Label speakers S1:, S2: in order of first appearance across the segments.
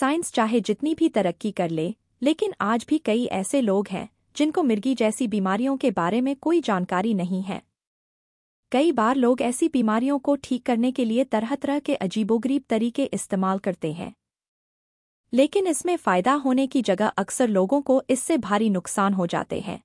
S1: science चाहे जितनी भी तरक्की कर ले लेकिन आज भी कई ऐसे लोग हैं जिनको मिर्गी जैसी बीमारियों के बारे में कोई जानकारी नहीं है कई बार लोग ऐसी बीमारियों को ठीक करने के लिए तरह तरह के अजीबोगरीब तरीके इस्तेमाल करते हैं लेकिन इसमें फ़ायदा होने की जगह अक्सर लोगों को इससे भारी नुकसान हो जाते हैं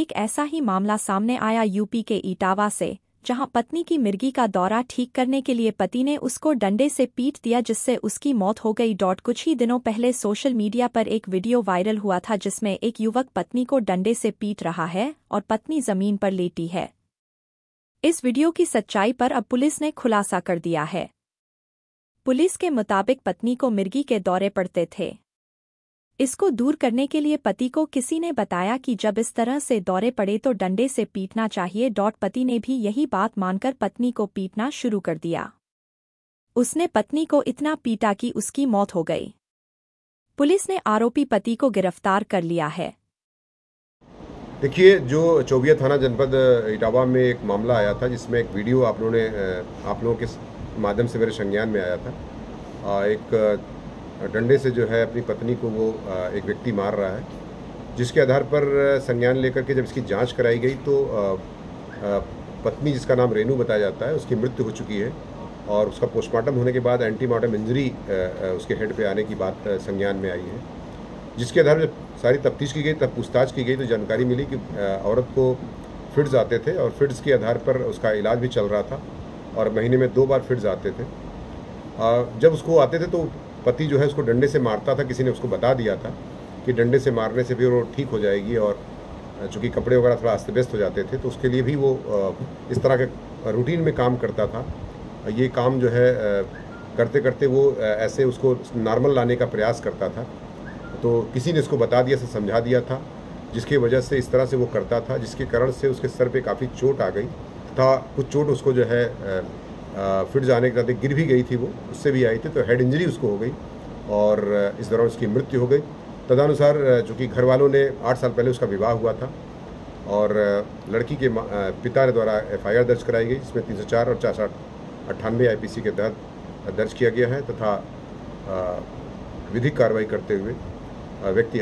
S1: एक ऐसा ही मामला सामने आया यूपी के इटावा से जहां पत्नी की मिर्गी का दौरा ठीक करने के लिए पति ने उसको डंडे से पीट दिया जिससे उसकी मौत हो गई डॉट कुछ ही दिनों पहले सोशल मीडिया पर एक वीडियो वायरल हुआ था जिसमें एक युवक पत्नी को डंडे से पीट रहा है और पत्नी जमीन पर लेटी है इस वीडियो की सच्चाई पर अब पुलिस ने खुलासा कर दिया है पुलिस के मुताबिक पत्नी को मिर्गी के दौरे पड़ते थे इसको दूर करने के लिए पति को किसी ने बताया कि जब इस तरह से दौरे पड़े तो डंडे से पीटना चाहिए डॉट पति ने भी यही बात मानकर पत्नी को पीटना शुरू कर दिया उसने पत्नी को इतना पीटा कि उसकी मौत हो गई पुलिस ने आरोपी पति को गिरफ्तार कर लिया है
S2: देखिए जो चौबिया थाना जनपद इटावा में एक मामला आया था जिसमें एक वीडियो आप लोगों ने आप लोगों के माध्यम से मेरे संज्ञान में आया था एक डंडे से जो है अपनी पत्नी को वो एक व्यक्ति मार रहा है जिसके आधार पर संज्ञान लेकर के जब इसकी जांच कराई गई तो पत्नी जिसका नाम रेनू बताया जाता है उसकी मृत्यु हो चुकी है और उसका पोस्टमार्टम होने के बाद एंटीमार्टम इंजरी उसके हेड पे आने की बात संज्ञान में आई है जिसके आधार पर सारी तफ्तीश की गई तब पूछताछ की गई तो जानकारी मिली कि औरत को फिड्स आते थे और फिड्स के आधार पर उसका इलाज भी चल रहा था और महीने में दो बार फिड्स आते थे जब उसको आते थे तो पति जो है उसको डंडे से मारता था किसी ने उसको बता दिया था कि डंडे से मारने से भी वो ठीक हो जाएगी और चूँकि कपड़े वगैरह थोड़ा अस्त व्यस्त हो जाते थे तो उसके लिए भी वो इस तरह के रूटीन में काम करता था ये काम जो है करते करते वो ऐसे उसको नॉर्मल लाने का प्रयास करता था तो किसी ने इसको बता दिया से समझा दिया था जिसकी वजह से इस तरह से वो करता था जिसके कारण से उसके सर पे काफ़ी चोट आ गई था कुछ चोट उसको जो है फिर जाने के नाते गिर भी गई थी वो उससे भी आई थी तो हेड इंजरी उसको हो गई और इस दौरान उसकी मृत्यु हो गई तदानुसार चूँकि घर वालों ने आठ साल पहले उसका विवाह हुआ था और लड़की के पिता के द्वारा एफआईआर दर्ज कराई गई जिसमें तीन सौ चार और चार सौ अट्ठानवे आई के तहत दर्ज किया गया है तथा विधिक कार्रवाई करते हुए व्यक्ति